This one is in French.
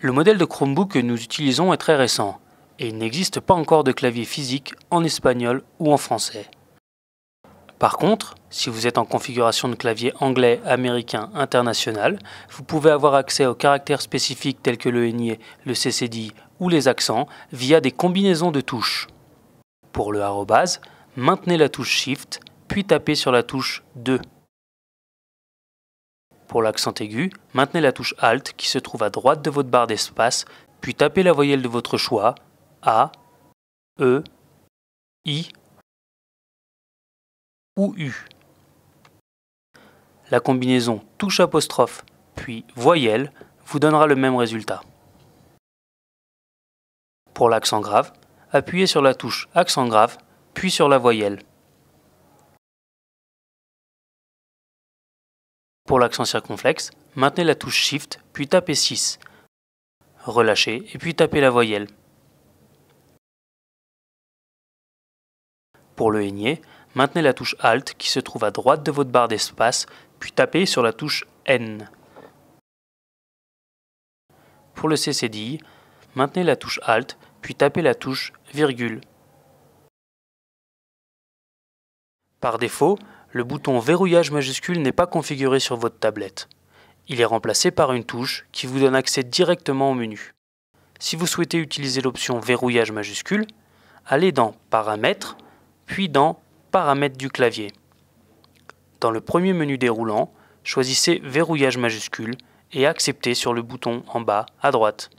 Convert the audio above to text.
Le modèle de Chromebook que nous utilisons est très récent et il n'existe pas encore de clavier physique en espagnol ou en français. Par contre, si vous êtes en configuration de clavier anglais, américain, international, vous pouvez avoir accès aux caractères spécifiques tels que le NIE, le CCD ou les accents via des combinaisons de touches. Pour le arrobase, maintenez la touche Shift, puis tapez sur la touche 2. Pour l'accent aigu, maintenez la touche Alt qui se trouve à droite de votre barre d'espace, puis tapez la voyelle de votre choix A, E, I ou U. La combinaison touche apostrophe puis voyelle vous donnera le même résultat. Pour l'accent grave, appuyez sur la touche accent grave puis sur la voyelle. Pour l'accent circonflexe, maintenez la touche Shift, puis tapez 6. Relâchez et puis tapez la voyelle. Pour le aigné, maintenez la touche Alt qui se trouve à droite de votre barre d'espace, puis tapez sur la touche N. Pour le CCDI, maintenez la touche Alt, puis tapez la touche virgule. Par défaut, le bouton verrouillage majuscule n'est pas configuré sur votre tablette. Il est remplacé par une touche qui vous donne accès directement au menu. Si vous souhaitez utiliser l'option verrouillage majuscule, allez dans Paramètres, puis dans Paramètres du clavier. Dans le premier menu déroulant, choisissez Verrouillage majuscule et Acceptez sur le bouton en bas à droite.